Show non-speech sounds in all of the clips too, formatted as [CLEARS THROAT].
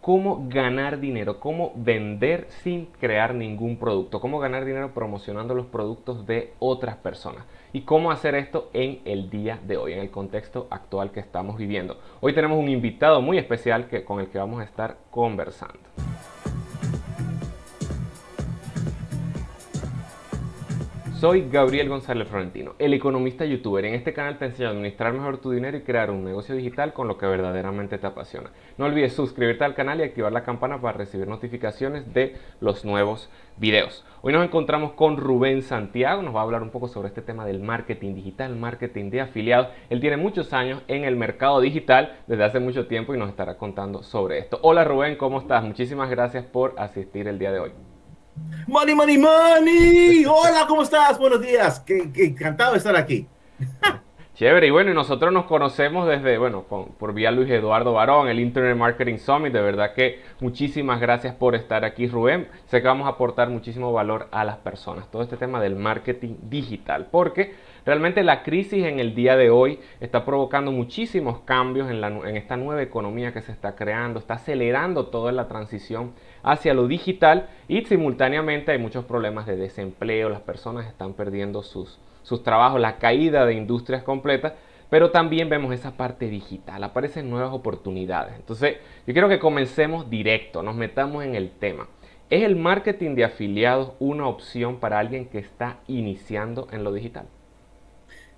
cómo ganar dinero, cómo vender sin crear ningún producto, cómo ganar dinero promocionando los productos de otras personas y cómo hacer esto en el día de hoy, en el contexto actual que estamos viviendo. Hoy tenemos un invitado muy especial que, con el que vamos a estar conversando. Soy Gabriel González Florentino, el economista youtuber. En este canal te enseño a administrar mejor tu dinero y crear un negocio digital con lo que verdaderamente te apasiona. No olvides suscribirte al canal y activar la campana para recibir notificaciones de los nuevos videos. Hoy nos encontramos con Rubén Santiago, nos va a hablar un poco sobre este tema del marketing digital, marketing de afiliados. Él tiene muchos años en el mercado digital desde hace mucho tiempo y nos estará contando sobre esto. Hola Rubén, ¿cómo estás? Muchísimas gracias por asistir el día de hoy. Money, money, money. Hola, ¿cómo estás? Buenos días. Qué, encantado de estar aquí. [LAUGHS] Chévere, y bueno, nosotros nos conocemos desde, bueno, por vía Luis Eduardo Barón, el Internet Marketing Summit. De verdad que muchísimas gracias por estar aquí, Rubén. Sé que vamos a aportar muchísimo valor a las personas. Todo este tema del marketing digital, porque Realmente la crisis en el día de hoy está provocando muchísimos cambios en, esta nueva economía que se está creando, está acelerando toda la transición hacia lo digital y simultáneamente hay muchos problemas de desempleo, las personas están perdiendo sus, sus trabajos, la caída de industrias completas pero también vemos esa parte digital, aparecen nuevas oportunidades. Entonces, yo quiero que comencemos directo, nos metamos en el tema. ¿Es el marketing de afiliados una opción para alguien que está iniciando en lo digital?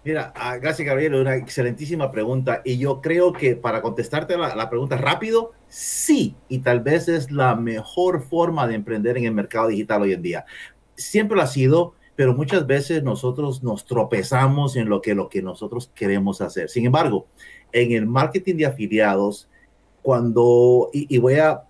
Mira, gracias Gabriel, una excelentísima pregunta y yo creo que para contestarte la, la, pregunta rápido, sí, y tal vez es la mejor forma de emprender en el mercado digital hoy en día. Siempre lo ha sido, pero muchas veces nosotros nos tropezamos en lo que, lo que nosotros queremos hacer. Sin embargo, en el marketing de afiliados, cuando, y, voy a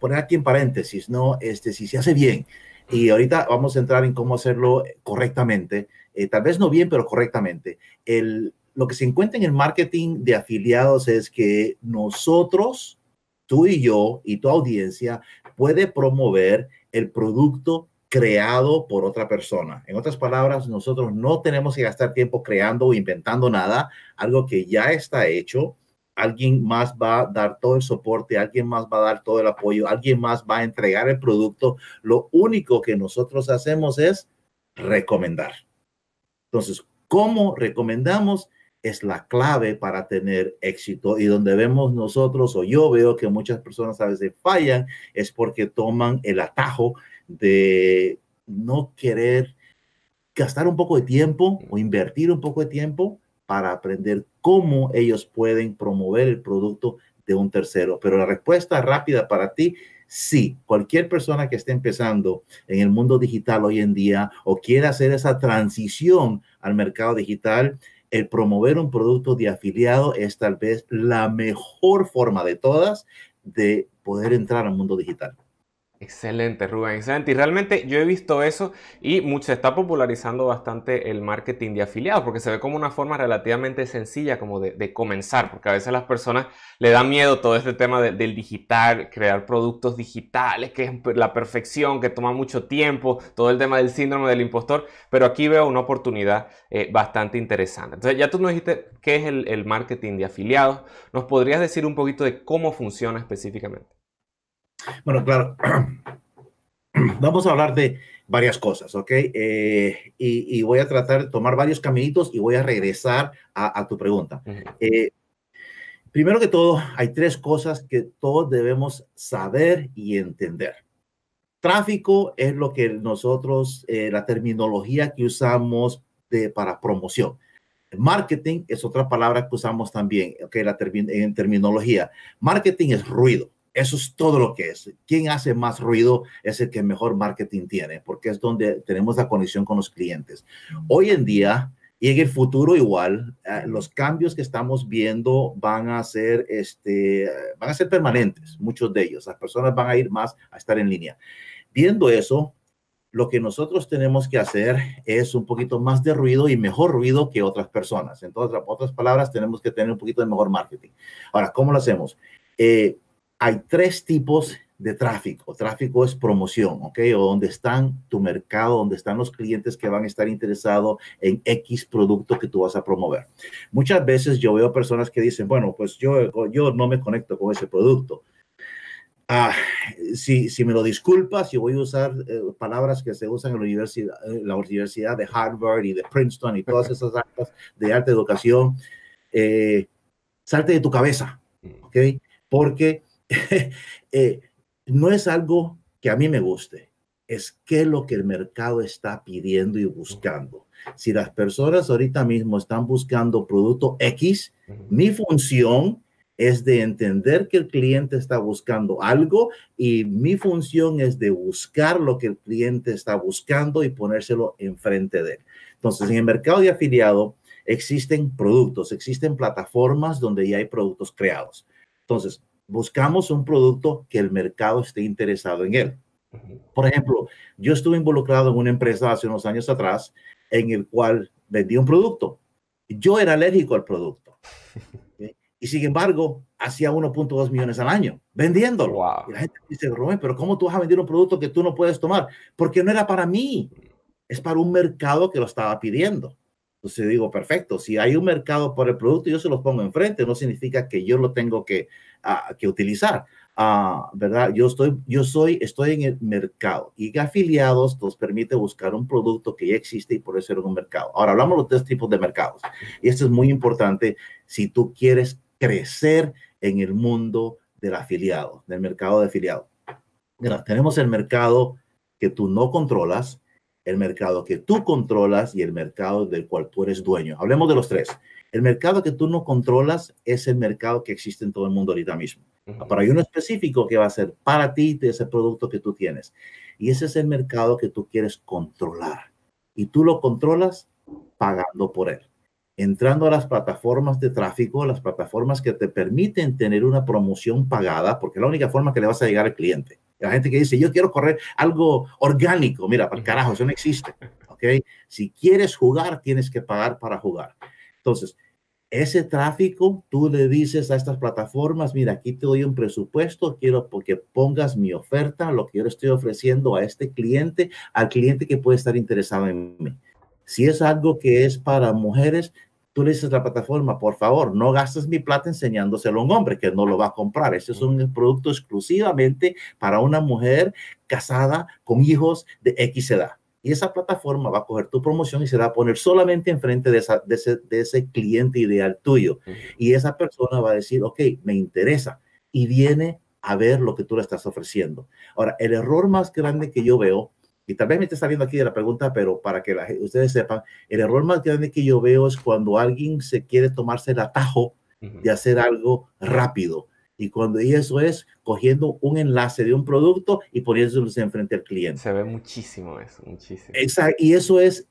poner aquí en paréntesis, ¿no? Este, si se hace bien, y ahorita vamos a entrar en cómo hacerlo correctamente, eh, tal vez no bien, pero correctamente. El, lo que se encuentra en el marketing de afiliados es que nosotros, tú y yo y tu audiencia, puede promover el producto creado por otra persona. En otras palabras, nosotros no tenemos que gastar tiempo creando o inventando nada, algo que ya está hecho alguien más va a dar todo el soporte, alguien más va a dar todo el apoyo, alguien más va a entregar el producto. Lo único que nosotros hacemos es recomendar. Entonces, ¿cómo recomendamos? Es la clave para tener éxito. Y donde vemos nosotros, o yo veo que muchas personas a veces fallan, es porque toman el atajo de no querer gastar un poco de tiempo o invertir un poco de tiempo para aprender cómo ellos pueden promover el producto de un tercero. Pero la respuesta rápida para ti, sí, cualquier persona que esté empezando en el mundo digital hoy en día o quiera hacer esa transición al mercado digital, el promover un producto de afiliado es tal vez la mejor forma de todas de poder entrar al mundo digital. Excelente, Rubén, excelente. Y realmente yo he visto eso y mucho, se está popularizando bastante el marketing de afiliados porque se ve como una forma relativamente sencilla como de, comenzar, porque a veces a las personas le da miedo todo este tema del digital, crear productos digitales, que es la perfección, que toma mucho tiempo, todo el tema del síndrome del impostor, pero aquí veo una oportunidad eh, bastante interesante. Entonces ya tú nos dijiste qué es el marketing de afiliados, ¿nos podrías decir un poquito de cómo funciona específicamente? Bueno, claro, [CLEARS THROAT] vamos a hablar de varias cosas, ¿ok? Eh, y, voy a tratar de tomar varios caminitos y voy a regresar a, tu pregunta. Eh, primero que todo, hay tres cosas que todos debemos saber y entender. Tráfico es lo que nosotros, eh, la terminología que usamos para promoción. Marketing es otra palabra que usamos también, ¿ok? La en terminología. Marketing es ruido eso es todo lo que es. Quien hace más ruido es el que mejor marketing tiene, porque es donde tenemos la conexión con los clientes. Hoy en día y en el futuro igual, eh, los cambios que estamos viendo van a ser, este, van a ser permanentes, muchos de ellos. Las personas van a ir más a estar en línea. Viendo eso, lo que nosotros tenemos que hacer es un poquito más de ruido y mejor ruido que otras personas. En otras palabras, tenemos que tener un poquito de mejor marketing. Ahora, ¿cómo lo hacemos? Eh, hay tres tipos de tráfico. Tráfico es promoción, ¿ok? O donde están tu mercado, donde están los clientes que van a estar interesados en X producto que tú vas a promover. Muchas veces yo veo personas que dicen, bueno, pues yo, yo no me conecto con ese producto. Ah, si, si me lo disculpas, si voy a usar eh, palabras que se usan en la universidad, eh, la universidad de Harvard y de Princeton y todas esas artes [LAUGHS] de arte educación, eh, salte de tu cabeza, mm. ¿ok? Porque [LAUGHS] Eh, no es algo que a mí me guste, es qué lo que el mercado está pidiendo y buscando. Si las personas ahorita mismo están buscando producto X, mi función es de entender que el cliente está buscando algo y mi función es de buscar lo que el cliente está buscando y ponérselo enfrente de él. Entonces, en el mercado de afiliado existen productos, existen plataformas donde ya hay productos creados. Entonces, buscamos un producto que el mercado esté interesado en él. Por ejemplo, yo estuve involucrado en una empresa hace unos años atrás en el cual vendí un producto. Yo era alérgico al producto. [LAUGHS] Y sin embargo, hacía 1.2 millones al año vendiéndolo. Y la gente dice, Rubén, pero ¿cómo tú vas a vender un producto que tú no puedes tomar? Porque no era para mí. Es para un mercado que lo estaba pidiendo. Entonces digo, perfecto, si hay un mercado para el producto, yo se los pongo enfrente, no significa que yo lo tengo que, que utilizar. Ah, ¿Verdad? Yo estoy, yo soy, estoy en el mercado y afiliados nos permite buscar un producto que ya existe y por eso es un mercado. Ahora hablamos de los tres tipos de mercados y esto es muy importante si tú quieres crecer en el mundo del afiliado, del mercado de afiliado. tenemos el mercado que tú no controlas, el mercado que tú controlas y el mercado del cual tú eres dueño. Hablemos de los tres. El mercado que tú no controlas es el mercado que existe en todo el mundo ahorita mismo. para Pero hay uno específico que va a ser para ti de ese producto que tú tienes. Y ese es el mercado que tú quieres controlar. Y tú lo controlas pagando por él. Entrando a las plataformas de tráfico, las plataformas que te permiten tener una promoción pagada, porque es la única forma que le vas a llegar al cliente. La gente que dice, yo quiero correr algo orgánico, mira, para el carajo, eso no existe. [LAUGHS] ¿okay? Si quieres jugar, tienes que pagar para jugar. Entonces, ese tráfico, tú le dices a estas plataformas, mira, aquí te doy un presupuesto, quiero porque pongas mi oferta, lo que yo estoy ofreciendo a este cliente, al cliente que puede estar interesado en mí. Si es algo que es para mujeres, tú le dices a la plataforma, por favor, no gastes mi plata enseñándoselo a un hombre que no lo va a comprar. Ese es un producto exclusivamente para una mujer casada con hijos de X edad. Y esa plataforma va a coger tu promoción y se va a poner solamente enfrente de, de, ese, de ese cliente ideal tuyo. Y esa persona va a decir, ok, me interesa. Y viene a ver lo que tú le estás ofreciendo. Ahora, el error más grande que yo veo y tal vez me está saliendo aquí de la pregunta, pero para que ustedes sepan, el error más grande que yo veo es cuando alguien se quiere tomarse el atajo de hacer algo rápido. Y cuando y eso es cogiendo un enlace de un producto y poniéndolo frente al cliente. Se ve muchísimo eso, muchísimo. Exacto, y eso es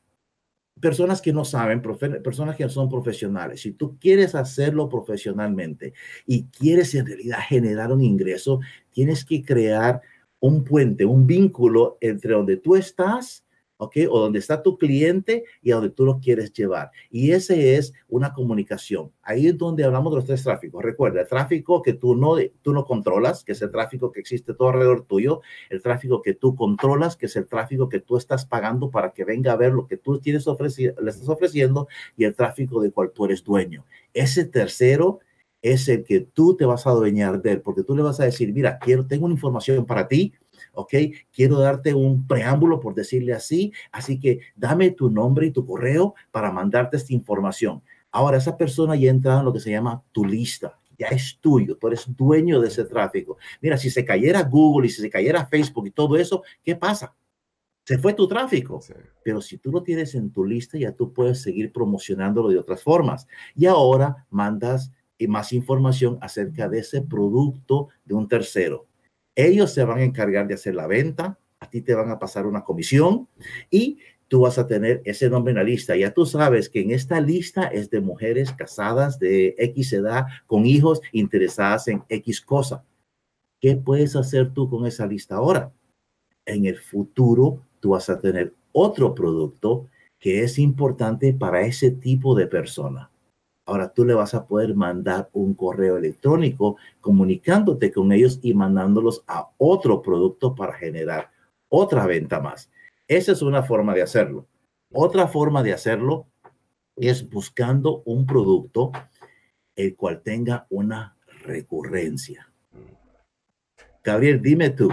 personas que no saben, personas que no son profesionales. Si tú quieres hacerlo profesionalmente y quieres en realidad generar un ingreso, tienes que crear un puente, un vínculo entre donde tú estás ok, o donde está tu cliente y a donde tú lo quieres llevar. Y ese es una comunicación. Ahí es donde hablamos de los tres tráficos. Recuerda, el tráfico que tú no, tú no controlas, que es el tráfico que existe todo alrededor tuyo, el tráfico que tú controlas, que es el tráfico que tú estás pagando para que venga a ver lo que tú tienes le estás ofreciendo, y el tráfico de cual tú eres dueño. Ese tercero es el que tú te vas a adueñar de él, porque tú le vas a decir, mira, quiero, tengo una información para ti, ¿ok? Quiero darte un preámbulo, por decirle así, así que dame tu nombre y tu correo para mandarte esta información. Ahora, esa persona ya entra en lo que se llama tu lista, ya es tuyo, tú eres dueño de ese tráfico. Mira, si se cayera Google y si se cayera Facebook y todo eso, ¿qué pasa? Se fue tu tráfico, pero si tú lo tienes en tu lista, ya tú puedes seguir promocionándolo de otras formas. Y ahora mandas y más información acerca de ese producto de un tercero. Ellos se van a encargar de hacer la venta, a ti te van a pasar una comisión y tú vas a tener ese nombre en la lista. Ya tú sabes que en esta lista es de mujeres casadas de X edad, con hijos interesadas en X cosa. ¿Qué puedes hacer tú con esa lista ahora? En el futuro tú vas a tener otro producto que es importante para ese tipo de persona. Ahora tú le vas a poder mandar un correo electrónico comunicándote con ellos y mandándolos a otro producto para generar otra venta más. Esa es una forma de hacerlo. Otra forma de hacerlo es buscando un producto el cual tenga una recurrencia. Gabriel, dime tú,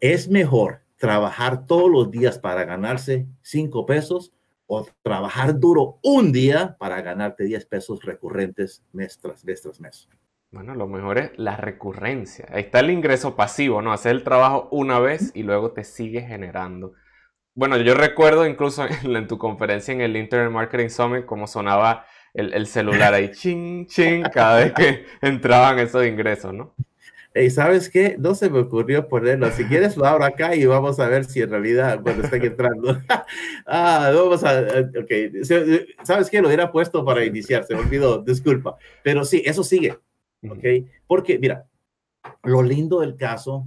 ¿es mejor trabajar todos los días para ganarse cinco pesos o trabajar duro un día para ganarte 10 pesos recurrentes mes tras mes tras mes. Bueno, lo mejor es la recurrencia. Ahí está el ingreso pasivo, ¿no? Hacer el trabajo una vez y luego te sigue generando. Bueno, yo recuerdo incluso [LAUGHS] en, tu conferencia en el Internet Marketing Summit cómo sonaba el, el celular ahí, ching, ching, cada vez que [LAUGHS] entraban esos ingresos, ¿no? sabes qué, no se me ocurrió ponerlo. Si quieres, lo abro acá y vamos a ver si en realidad cuando estén entrando. [LAUGHS] ah, vamos a. Eh, ok. Eh, sabes qué, lo hubiera puesto para iniciar, se me olvidó, disculpa. Pero sí, eso sigue. Ok. Porque, mira, lo lindo del caso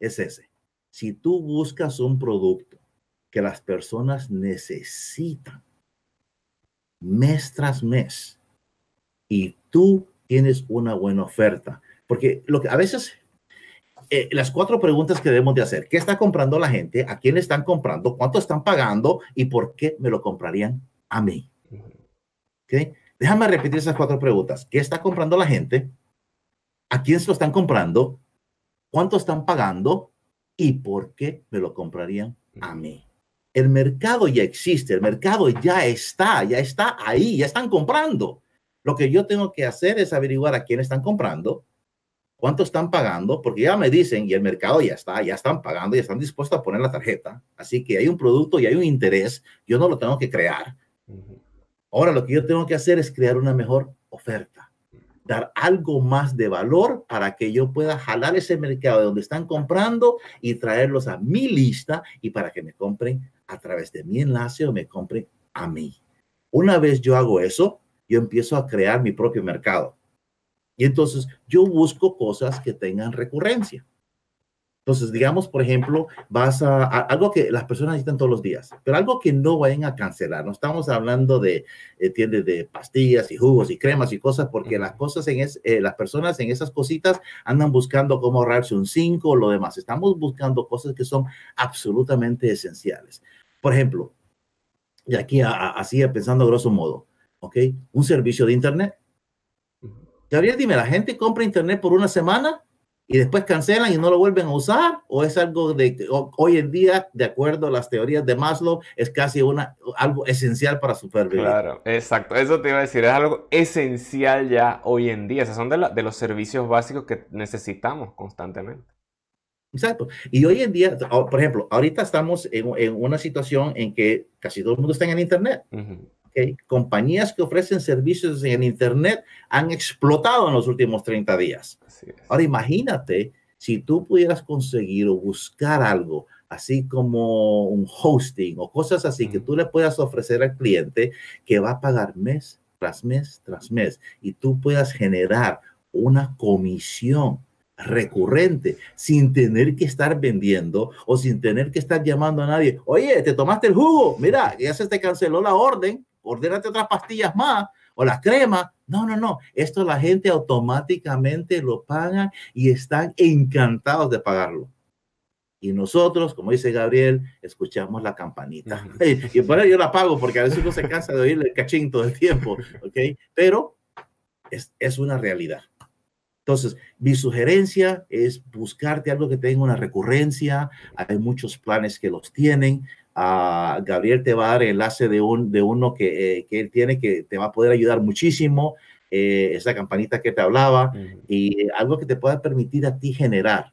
es ese. Si tú buscas un producto que las personas necesitan mes tras mes y tú tienes una buena oferta, porque lo a veces eh, las cuatro preguntas que debemos de hacer, ¿qué está comprando la gente? ¿A quién están comprando? ¿Cuánto están pagando? ¿Y por qué me lo comprarían a mí? ¿Okay? Déjame repetir esas cuatro preguntas. ¿Qué está comprando la gente? ¿A quién se lo están comprando? ¿Cuánto están pagando? ¿Y por qué me lo comprarían a mí? El mercado ya existe, el mercado ya está, ya está ahí, ya están comprando. Lo que yo tengo que hacer es averiguar a quién están comprando, cuánto están pagando, porque ya me dicen, y el mercado ya está, ya están pagando, ya están dispuestos a poner la tarjeta. Así que hay un producto y hay un interés, yo no lo tengo que crear. Ahora lo que yo tengo que hacer es crear una mejor oferta, dar algo más de valor para que yo pueda jalar ese mercado de donde están comprando y traerlos a mi lista y para que me compren a través de mi enlace o me compren a mí. Una vez yo hago eso, yo empiezo a crear mi propio mercado y entonces yo busco cosas que tengan recurrencia. Entonces, digamos, por ejemplo, vas a, algo que las personas necesitan todos los días, pero algo que no vayan a cancelar. No estamos hablando de, entiende, eh, de pastillas y jugos y cremas y cosas, porque las cosas en eh, las personas en esas cositas andan buscando cómo ahorrarse un 5 o lo demás. Estamos buscando cosas que son absolutamente esenciales. Por ejemplo, y aquí así pensando grosso modo, ¿ok? Un servicio de Internet Gabriel, dime, ¿la gente compra internet por una semana y después cancelan y no lo vuelven a usar? ¿O es algo de hoy en día, de acuerdo a las teorías de Maslow, es casi una, algo esencial para supervivir? Claro, exacto. Eso te iba a decir, es algo esencial ya hoy en día. O sea, son de, los servicios básicos que necesitamos constantemente. Exacto. Y hoy en día, por ejemplo, ahorita estamos en, una situación en que casi todo el mundo está en Internet compañías que ofrecen servicios en Internet han explotado en los últimos 30 días. Ahora imagínate si tú pudieras conseguir o buscar algo así como un hosting o cosas así que tú le puedas ofrecer al cliente que va a pagar mes tras mes tras mes y tú puedas generar una comisión recurrente sin tener que estar vendiendo o sin tener que estar llamando a nadie. Oye, te tomaste el jugo, mira, ya se te canceló la orden ordénate otras pastillas más o las cremas. No, no, no. Esto la gente automáticamente lo paga y están encantados de pagarlo. Y nosotros, como dice Gabriel, escuchamos la campanita. [LAUGHS] y por yo la pago porque a veces uno se cansa de oír el cachín todo el tiempo, ¿ok? Pero es, es una realidad. Entonces, mi sugerencia es buscarte algo que tenga una recurrencia. Hay muchos planes que los tienen. Gabriel te va a dar enlace de, un, de uno que, eh, que, él tiene que te va a poder ayudar muchísimo, eh, esa campanita que te hablaba y algo que te pueda permitir a ti generar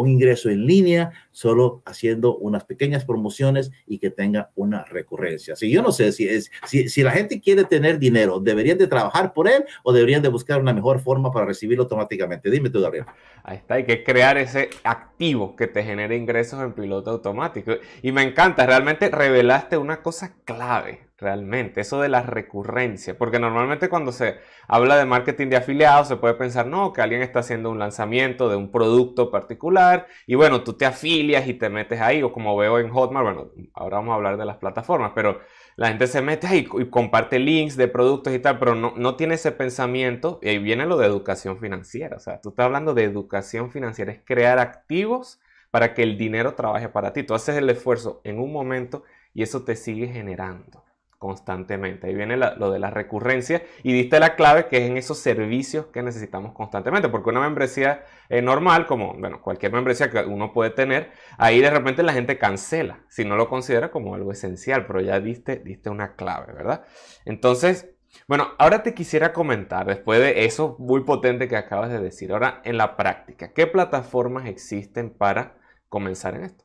un ingreso en línea, solo haciendo unas pequeñas promociones y que tenga una recurrencia. Si yo no sé si es, si, si la gente quiere tener dinero, ¿deberían de trabajar por él o deberían de buscar una mejor forma para recibirlo automáticamente? Dime tú, Gabriel. Ahí está, hay que crear ese activo que te genere ingresos en piloto automático. Y me encanta, realmente revelaste una cosa clave realmente, eso de la recurrencia, porque normalmente cuando se habla de marketing de afiliados se puede pensar, no, que alguien está haciendo un lanzamiento de un producto particular y bueno, tú te afilias y te metes ahí, o como veo en Hotmart, bueno, ahora vamos a hablar de las plataformas, pero la gente se mete ahí y comparte links de productos y tal, pero no, no tiene ese pensamiento, y ahí viene lo de educación financiera, o sea, tú estás hablando de educación financiera, es crear activos para que el dinero trabaje para ti, tú haces el esfuerzo en un momento y eso te sigue generando constantemente. Ahí viene lo de la recurrencia y diste la clave que es en esos servicios que necesitamos constantemente, porque una membresía eh, normal, como bueno, cualquier membresía que uno puede tener, ahí de repente la gente cancela si no lo considera como algo esencial, pero ya diste una clave, ¿verdad? Entonces, bueno, ahora te quisiera comentar, después de eso muy potente que acabas de decir, ahora en la práctica, ¿qué plataformas existen para comenzar en esto?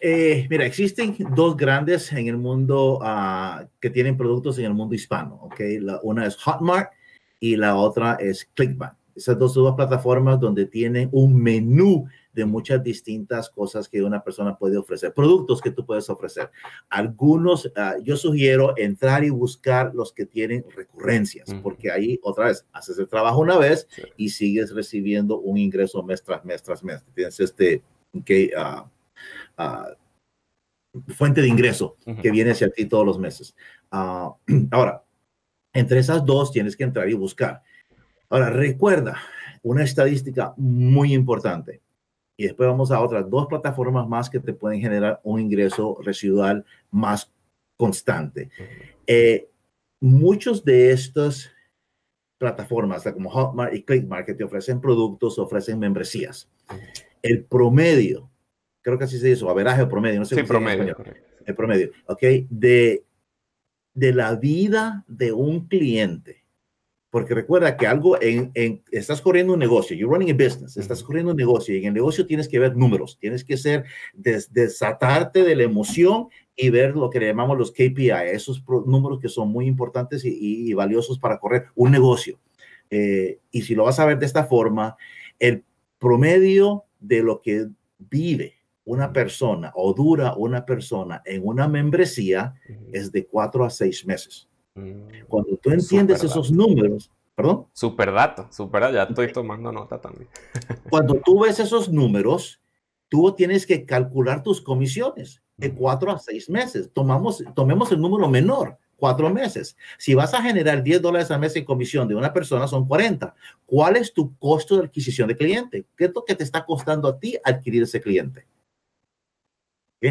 Eh, mira, existen dos grandes en el mundo ah, que tienen productos en el mundo hispano, ¿ok? La, una es Hotmart y la otra es Clickbank. Esas dos, dos plataformas donde tienen un menú de muchas distintas cosas que una persona puede ofrecer, productos que tú puedes ofrecer. Algunos, ah, yo sugiero entrar y buscar los que tienen recurrencias, porque ahí otra vez haces el trabajo una vez y sigues recibiendo un ingreso mes tras mes tras mes. Tienes este, que ah, fuente de ingreso que viene hacia ti todos los meses. Ah, [CLEARS THROAT] ahora, entre esas dos tienes que entrar y buscar. Ahora, recuerda una estadística muy importante. Y después vamos a otras dos plataformas más que te pueden generar un ingreso residual más constante. Eh, muchos de estas plataformas, como Hotmart y ClickMarket te ofrecen productos, ofrecen membresías. El promedio creo que así se dice, o averaje o promedio, no sé. Sí, promedio, El promedio, ¿ok? De, de la vida de un cliente. Porque recuerda que algo, en, estás corriendo un negocio, you're running a business, estás corriendo un negocio y en el negocio tienes que ver números, tienes que ser, desatarte de la emoción y ver lo que le llamamos los KPI, esos números que son muy importantes y, valiosos para correr un negocio. Eh, y si lo vas a ver de esta forma, el promedio de lo que vive una persona o dura una persona en una membresía es de cuatro a seis meses. Mm. Cuando tú entiendes esos números, perdón. Super dato, super ya estoy tomando nota también. Cuando tú ves esos números, tú tienes que calcular tus comisiones de cuatro a seis meses. Tomamos, tomemos el número menor, cuatro meses. Si vas a generar 10 dólares al mes en comisión de una persona, son 40. ¿Cuál es tu costo de adquisición de cliente? ¿Qué es lo que te está costando a ti adquirir ese cliente?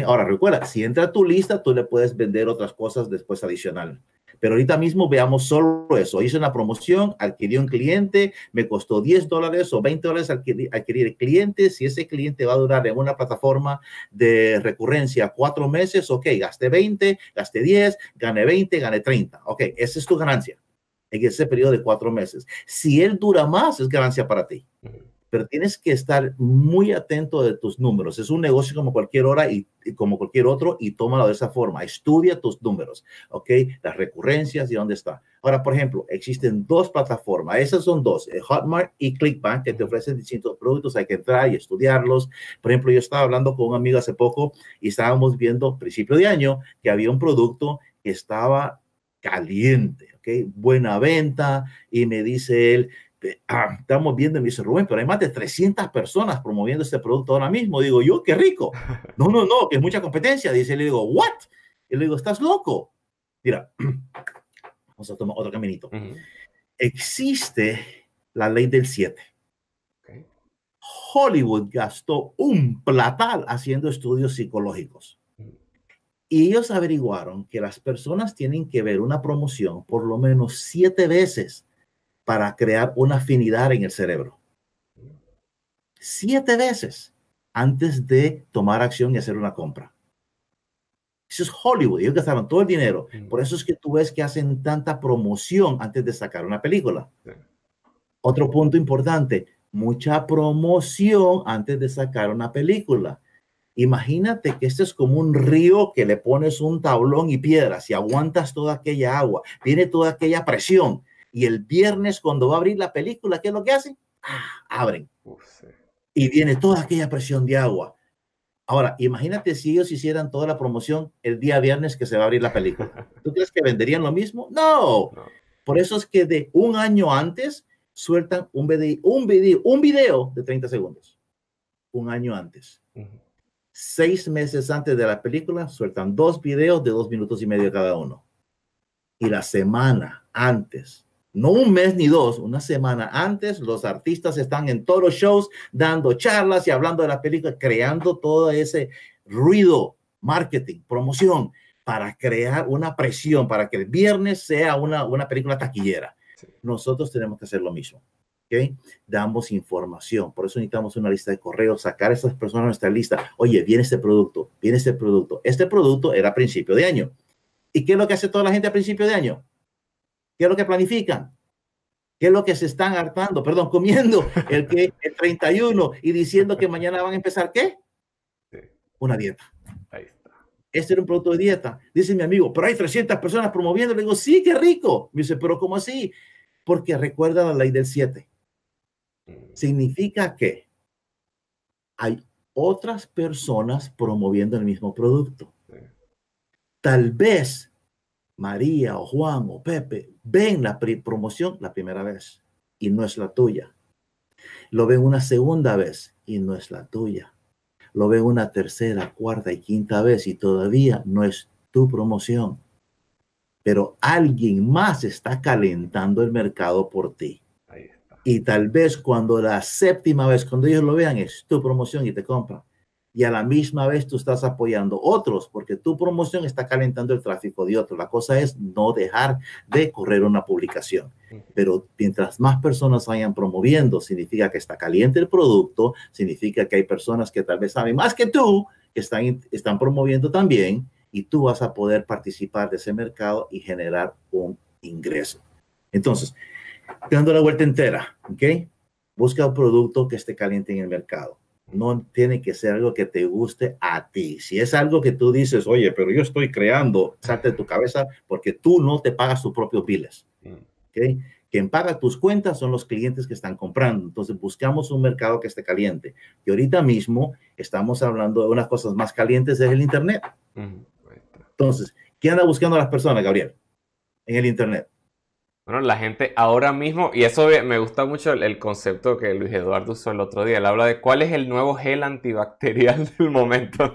ahora recuerda, si entra a tu lista, tú le puedes vender otras cosas después adicional. Pero ahorita mismo veamos solo eso. Hice una promoción, adquirió un cliente, me costó 10 dólares o 20 dólares adquirir, clientes. el cliente. Si ese cliente va a durar en una plataforma de recurrencia cuatro meses, ok, gasté 20, gasté 10, gané 20, gané 30. Ok, esa es tu ganancia en ese periodo de cuatro meses. Si él dura más, es ganancia para ti pero tienes que estar muy atento de tus números. Es un negocio como cualquier hora y, como cualquier otro y tómalo de esa forma. Estudia tus números, ¿ok? Las recurrencias y dónde está. Ahora, por ejemplo, existen dos plataformas. Esas son dos, eh, Hotmart y ClickBank, que te ofrecen distintos productos. Hay que entrar y estudiarlos. Por ejemplo, yo estaba hablando con un amigo hace poco y estábamos viendo, principio de año, que había un producto que estaba caliente, ¿ok? Buena venta. Y me dice él, Ah, estamos viendo, me dice Rubén, pero hay más de 300 personas promoviendo este producto ahora mismo. Digo yo, qué rico. [LAUGHS] No, no, no, que es mucha competencia. Dice, le digo, ¿what? Y le digo, ¿estás loco? Mira, [CLEARS THROAT] vamos a tomar otro caminito. Existe la ley del 7. Hollywood gastó un platal haciendo estudios psicológicos. Y ellos averiguaron que las personas tienen que ver una promoción por lo menos siete veces para crear una afinidad en el cerebro. Siete veces antes de tomar acción y hacer una compra. Eso es Hollywood, ellos gastaron todo el dinero. Mm. Por eso es que tú ves que hacen tanta promoción antes de sacar una película. Otro punto importante, mucha promoción antes de sacar una película. Imagínate que este es como un río que le pones un tablón y piedras y aguantas toda aquella agua, tiene toda aquella presión. Y el viernes, cuando va a abrir la película, ¿qué es lo que hacen? Ah, abren. Y viene toda aquella presión de agua. Ahora, imagínate si ellos hicieran toda la promoción el día viernes que se va a abrir la película. ¿Tú crees que venderían lo mismo? No. Por eso es que de un año antes sueltan un video, un un de 30 segundos. Un año antes. Seis meses antes de la película sueltan dos videos de dos minutos y medio cada uno. Y la semana antes no un mes ni dos, una semana antes, los artistas están en todos los shows dando charlas y hablando de la película, creando todo ese ruido, marketing, promoción, para crear una presión, para que el viernes sea una, una película taquillera. Nosotros tenemos que hacer lo mismo. ¿okay? Damos información, por eso necesitamos una lista de correos, sacar a esas personas a nuestra lista. Oye, viene este producto, viene este producto. Este producto era a principio de año. ¿Y qué es lo que hace toda la gente a principio de año? ¿Qué es lo que planifican? ¿Qué es lo que se están hartando? Perdón, comiendo [LAUGHS] el, que, el 31 y diciendo que mañana van a empezar qué? Una dieta. Ahí está. Este era un producto de dieta. Dice mi amigo, pero hay 300 personas promoviendo. Le digo, sí, qué rico. Me dice, pero ¿cómo así? Porque recuerda la ley del 7. Mm. Significa que hay otras personas promoviendo el mismo producto. Tal vez María o Juan o Pepe ven la promoción la primera vez y no es la tuya. Lo ven una segunda vez y no es la tuya. Lo ven una tercera, cuarta y quinta vez y todavía no es tu promoción. Pero alguien más está calentando el mercado por ti. Y tal vez cuando la séptima vez, cuando ellos lo vean, es tu promoción y te compran y a la misma vez tú estás apoyando otros porque tu promoción está calentando el tráfico de otros. La cosa es no dejar de correr una publicación. Pero mientras más personas vayan promoviendo, significa que está caliente el producto, significa que hay personas que tal vez saben más que tú, que están, están promoviendo también y tú vas a poder participar de ese mercado y generar un ingreso. Entonces, dando la vuelta entera, ¿ok? Busca un producto que esté caliente en el mercado no tiene que ser algo que te guste a ti. Si es algo que tú dices, oye, pero yo estoy creando, salte de tu cabeza porque tú no te pagas tus propios piles. Mm. ¿okay? Quien paga tus cuentas son los clientes que están comprando. Entonces buscamos un mercado que esté caliente. Y ahorita mismo estamos hablando de unas cosas más calientes, es el Internet. Entonces, ¿qué anda buscando las personas, Gabriel? En el Internet. Bueno, la gente ahora mismo, y eso me gusta mucho el, concepto que Luis Eduardo usó el otro día, él habla de cuál es el nuevo gel antibacterial [LAUGHS] del momento.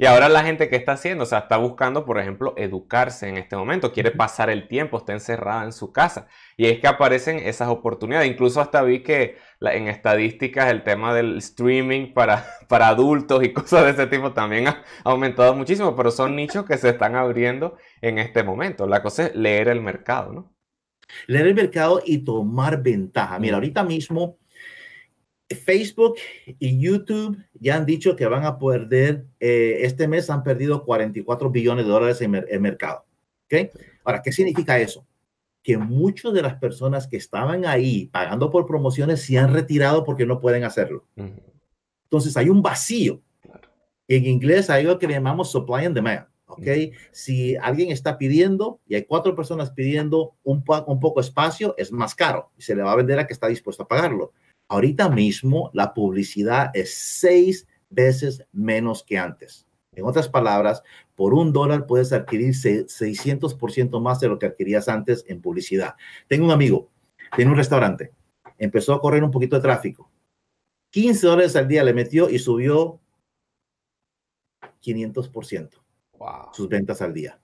Y ahora la gente que está haciendo, o sea, está buscando, por ejemplo, educarse en este momento, quiere pasar el tiempo, está encerrada en su casa. Y es que aparecen esas oportunidades. Incluso hasta vi que en estadísticas el tema del streaming para, [LAUGHS] para adultos y cosas de ese tipo también ha aumentado muchísimo, pero son nichos que se están abriendo en este momento. La cosa es leer el mercado, ¿no? leer el mercado y tomar ventaja. Mira, mm. ahorita mismo Facebook y YouTube ya han dicho que van a perder, eh, este mes han perdido 44 billones de dólares en el mercado. ¿okay? Ahora, ¿qué significa eso? Que muchas de las personas que estaban ahí pagando por promociones se han retirado porque no pueden hacerlo. Entonces hay un vacío. En inglés hay algo que llamamos supply and demand. ¿ok? Si alguien está pidiendo y hay cuatro personas pidiendo un, poco un poco espacio, es más caro y se le va a vender a que está dispuesto a pagarlo. Ahorita mismo la publicidad es seis veces menos que antes. En otras palabras, por un dólar puedes adquirir 600% más de lo que adquirías antes en publicidad. Tengo un amigo, tiene un restaurante, empezó a correr un poquito de tráfico. 15 dólares al día le metió y subió 500%. Sus ventas al día.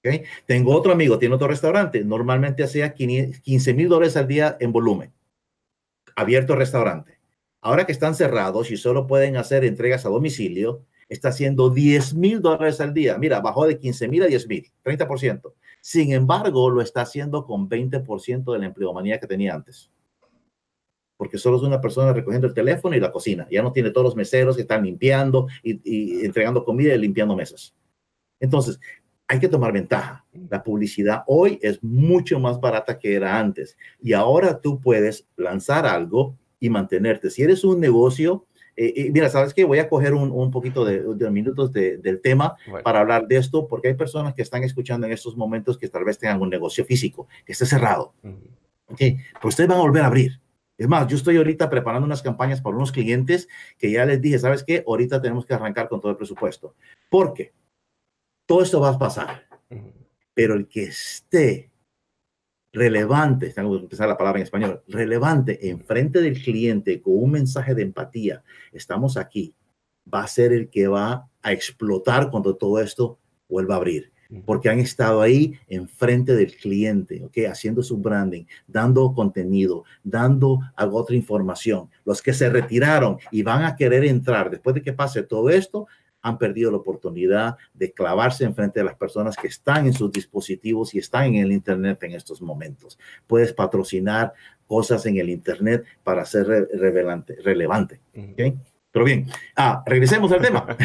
Okay. Tengo otro amigo, tiene otro restaurante, normalmente hacía 15 mil dólares al día en volumen. Abierto restaurante. Ahora que están cerrados y solo pueden hacer entregas a domicilio, está haciendo 10 mil dólares al día. Mira, bajó de 15 mil a 10 mil, 30%. Sin embargo, lo está haciendo con 20% de la empleomanía que tenía antes porque solo es una persona recogiendo el teléfono y la cocina. Ya no tiene todos los meseros que están limpiando y, entregando comida y limpiando mesas. Entonces, hay que tomar ventaja. La publicidad hoy es mucho más barata que era antes. Y ahora tú puedes lanzar algo y mantenerte. Si eres un negocio, eh, eh, mira, sabes que voy a coger un, poquito de, minutos del tema para hablar de esto, porque hay personas que están escuchando en estos momentos que tal vez tengan un negocio físico que esté cerrado. Pero pues ustedes van a volver a abrir. Es más, yo estoy ahorita preparando unas campañas para unos clientes que ya les dije, ¿sabes qué? Ahorita tenemos que arrancar con todo el presupuesto. Porque todo esto va a pasar. Pero el que esté relevante, tengo que empezar la palabra en español, relevante enfrente del cliente con un mensaje de empatía, estamos aquí, va a ser el que va a explotar cuando todo esto vuelva a abrir porque han estado ahí enfrente del cliente, ¿ok? Haciendo su branding, dando contenido, dando otra información. Los que se retiraron y van a querer entrar después de que pase todo esto, han perdido la oportunidad de clavarse enfrente de las personas que están en sus dispositivos y están en el Internet en estos momentos. Puedes patrocinar cosas en el Internet para ser relevante. ¿ok? Pero bien, ah, regresemos al tema. [LAUGHS]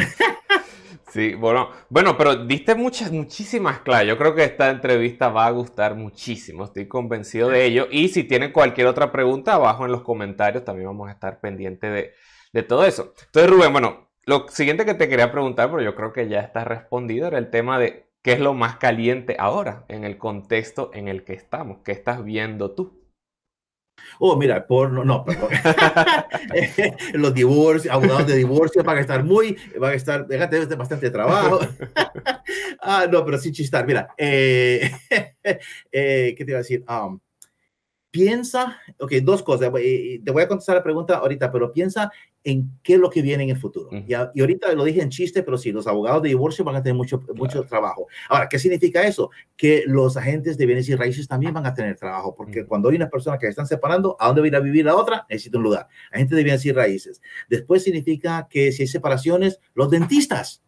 Sí, bueno, bueno, pero diste muchas, muchísimas claves. Yo creo que esta entrevista va a gustar muchísimo, estoy convencido de ello. Y si tienen cualquier otra pregunta, abajo en los comentarios también vamos a estar pendientes de, de todo eso. Entonces, Rubén, bueno, lo siguiente que te quería preguntar, pero yo creo que ya está respondido, era el tema de qué es lo más caliente ahora en el contexto en el que estamos, qué estás viendo tú. Oh, mira, porno, no, perdón. [LAUGHS] Los divorcios, abogados de divorcio van a estar muy, van a estar, déjate este bastante trabajo. [LAUGHS] ah, no, pero sin chistar, mira, eh, [LAUGHS] eh, ¿qué te iba a decir? Um, piensa, ok, dos cosas, eh, te voy a contestar la pregunta ahorita, pero piensa en qué es lo que viene en el futuro. y, ahorita lo dije en chiste, pero sí, los abogados de divorcio van a tener mucho, mucho trabajo. Ahora, ¿qué significa eso? Que los agentes de bienes y raíces también van a tener trabajo, porque cuando hay una persona que se están separando, ¿a dónde va a ir a vivir la otra? Necesita un lugar. Agentes de bienes y raíces. Después significa que si hay separaciones, los dentistas.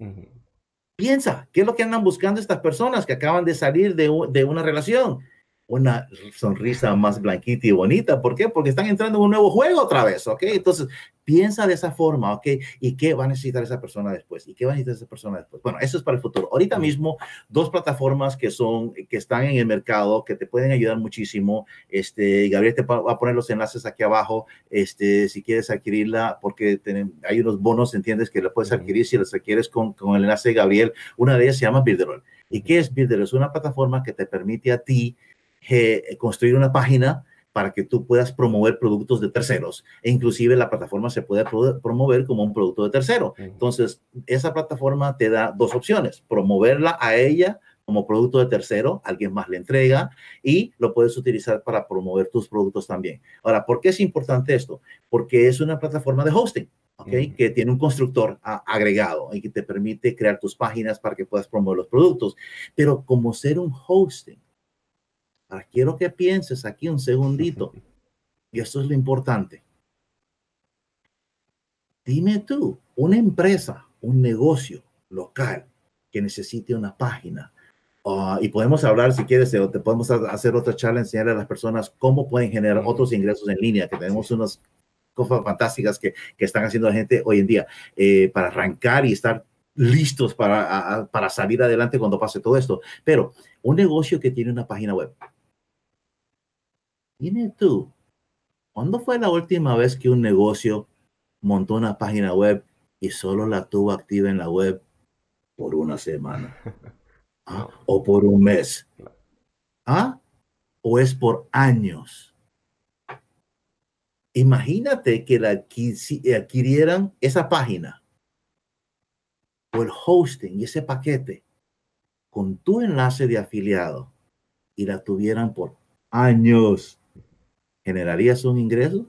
Piensa, ¿qué es lo que andan buscando estas personas que acaban de salir de, de una relación? una sonrisa más blanquita y bonita. ¿Por qué? Porque están entrando en un nuevo juego otra vez, ¿ok? Entonces, Piensa de esa forma, ¿ok? ¿Y qué va a necesitar esa persona después? ¿Y qué va a necesitar esa persona después? Bueno, eso es para el futuro. Ahorita mismo, dos plataformas que son, que están en el mercado, que te pueden ayudar muchísimo. Este, Gabriel te va a poner los enlaces aquí abajo, este, si quieres adquirirla, porque hay unos bonos, entiendes, que la puedes adquirir si los adquieres con, con el enlace de Gabriel. Una de ellas se llama Builderall. ¿Y qué es Builderall? Es una plataforma que te permite a ti eh, construir una página para que tú puedas promover productos de terceros. E inclusive la plataforma se puede promover como un producto de tercero. Entonces, esa plataforma te da dos opciones, promoverla a ella como producto de tercero, alguien más le entrega y lo puedes utilizar para promover tus productos también. Ahora, ¿por qué es importante esto? Porque es una plataforma de hosting. que tiene un constructor agregado y que te permite crear tus páginas para que puedas promover los productos. Pero como ser un hosting Ah, quiero que pienses aquí un segundito. [LAUGHS] Y esto es lo importante. Dime tú, una empresa, un negocio local que necesite una página. Ah, y podemos hablar, si quieres, te podemos hacer otra charla, enseñarle a las personas cómo pueden generar otros ingresos en línea, que tenemos unas cosas fantásticas que, están haciendo la gente hoy en día eh, para arrancar y estar listos para salir adelante cuando pase todo esto. Pero un negocio que tiene una página web, dime tú, ¿cuándo fue la última vez que un negocio montó una página web y solo la tuvo activa en la web por una semana? [LAUGHS] Ah, ¿O por un mes? ¿Ah? ¿O es por años? Imagínate que la adquirieran esa página o el hosting y ese paquete con tu enlace de afiliado y la tuvieran por años ¿generarías un ingreso?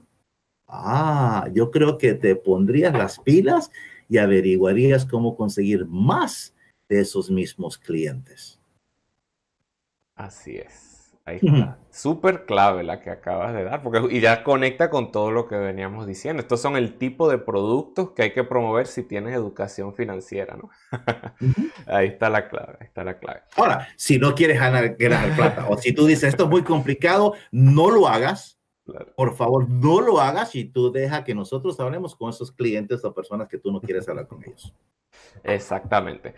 Ah, yo creo que te pondrías las pilas y averiguarías cómo conseguir más de esos mismos clientes. Así es. Ahí está. Súper clave la que acabas de dar, porque y ya conecta con todo lo que veníamos diciendo. Estos son el tipo de productos que hay que promover si tienes educación financiera, ¿no? [LAUGHS] Ahí está la clave, está la clave. Ahora, si no quieres ganar plata, o si tú dices esto es muy complicado, no lo hagas, por favor, no lo hagas y tú deja que nosotros hablemos con esos clientes o personas que tú no quieres hablar con ellos. Exactamente.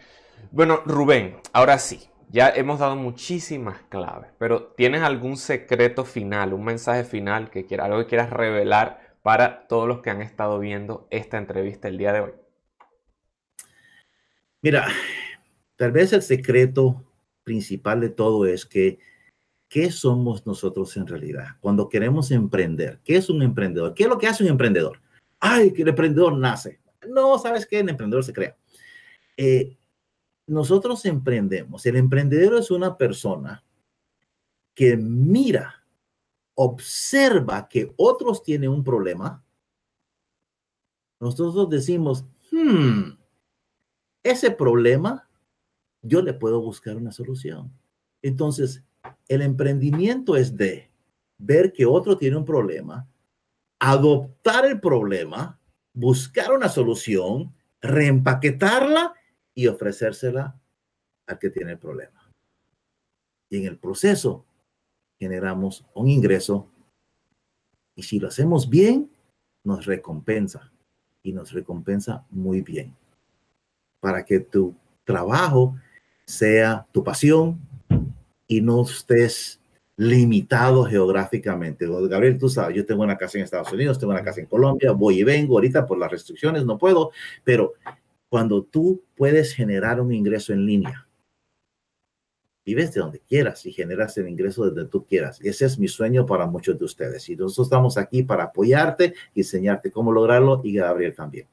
Bueno, Rubén, ahora sí, ya hemos dado muchísimas claves, pero ¿tienes algún secreto final, un mensaje final que quieras, algo que quieras revelar para todos los que han estado viendo esta entrevista el día de hoy? Mira, tal vez el secreto principal de todo es que ¿Qué somos nosotros en realidad? Cuando queremos emprender, ¿qué es un emprendedor? ¿Qué es lo que hace un emprendedor? Ay, que el emprendedor nace. No, ¿sabes qué? El emprendedor se crea. Eh, nosotros emprendemos. El emprendedor es una persona que mira, observa que otros tienen un problema. Nosotros decimos, hmm, ese problema yo le puedo buscar una solución. Entonces, el emprendimiento es de ver que otro tiene un problema, adoptar el problema, buscar una solución, reempaquetarla y ofrecérsela al que tiene el problema. Y en el proceso generamos un ingreso y si lo hacemos bien, nos recompensa y nos recompensa muy bien para que tu trabajo sea tu pasión, y no estés limitado geográficamente. Gabriel, tú sabes, yo tengo una casa en Estados Unidos, tengo una casa en Colombia, voy y vengo, ahorita por las restricciones no puedo, pero cuando tú puedes generar un ingreso en línea, vives de donde quieras y generas el ingreso desde tú quieras. Ese es mi sueño para muchos de ustedes. Y nosotros estamos aquí para apoyarte, y enseñarte cómo lograrlo y Gabriel también.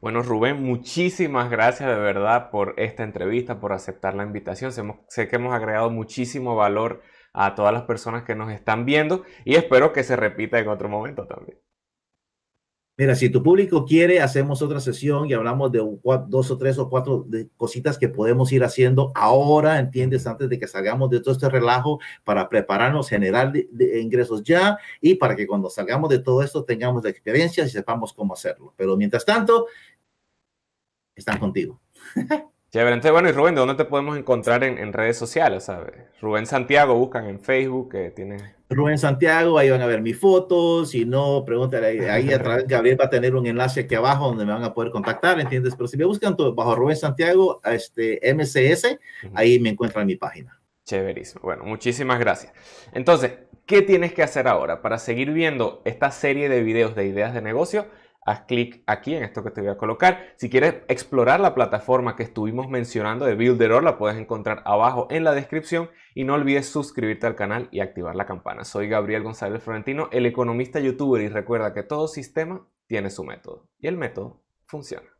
Bueno, Rubén, muchísimas gracias de verdad por esta entrevista, por aceptar la invitación. Sé que hemos agregado muchísimo valor a todas las personas que nos están viendo y espero que se repita en otro momento también. Mira, si tu público quiere, hacemos otra sesión y hablamos de dos o tres o cuatro de cositas que podemos ir haciendo ahora, ¿entiendes? Antes de que salgamos de todo este relajo para prepararnos, generar de, ingresos ya y para que cuando salgamos de todo esto tengamos la experiencia y sepamos cómo hacerlo. Pero mientras tanto, están contigo. [LAUGHS] Chévere. bueno, y Rubén, ¿de dónde te podemos encontrar en, redes sociales? Rubén Santiago, buscan en Facebook, que tiene... Rubén Santiago, ahí van a ver mis fotos, si no, pregúntale ahí, a través Gabriel va a tener un enlace aquí abajo donde me van a poder contactar, ¿entiendes? Pero si me buscan todo, bajo Rubén Santiago, este MCS, ahí me encuentran mi página. Chéverísimo. Bueno, muchísimas gracias. Entonces, ¿qué tienes que hacer ahora para seguir viendo esta serie de videos de ideas de negocio? haz clic aquí en esto que te voy a colocar. Si quieres explorar la plataforma que estuvimos mencionando de Builderor, la puedes encontrar abajo en la descripción y no olvides suscribirte al canal y activar la campana. Soy Gabriel González Florentino, el economista youtuber y recuerda que todo sistema tiene su método y el método funciona.